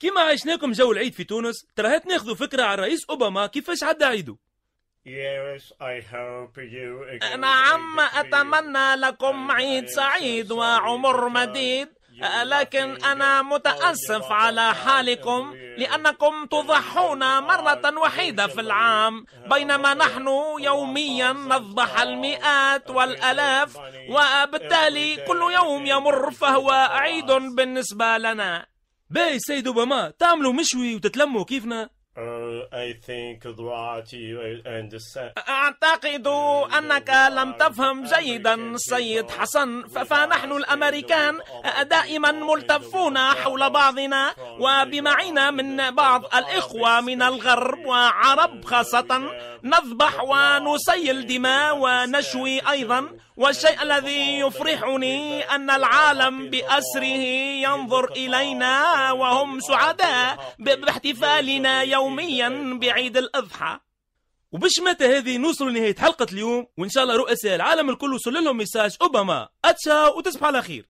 كما عشناكم جو العيد في تونس ترهت ناخذوا فكرة عن الرئيس أوباما كيفاش عدى عيده Yes, I hope you أنا نعم، أتمنى لكم عيد سعيد وعمر مديد لكن أنا متأسف على حالكم لأنكم تضحون مرة وحيدة في العام بينما نحن يوميا نضح المئات والألاف وبالتالي كل يوم يمر فهو عيد بالنسبة لنا باي سيد اوباما تعملوا مشوي وتتلموا كيفنا uh, أعتقد أنك لم تفهم جيدا سيد حسن فنحن الأمريكان دائما ملتفون حول بعضنا وبمعنا من بعض الإخوة من الغرب وعرب خاصة نذبح ونسيل دماء ونشوي أيضا والشيء الذي يفرحني أن العالم بأسره ينظر إلينا وهم سعداء باحتفالنا يوميا بعيد الأضحى وبش متى هذه نوصلوا لنهاية حلقة اليوم وإن شاء الله رؤساء العالم الكل وصل لهم ميساج أوباما أتشا وتصبح على خير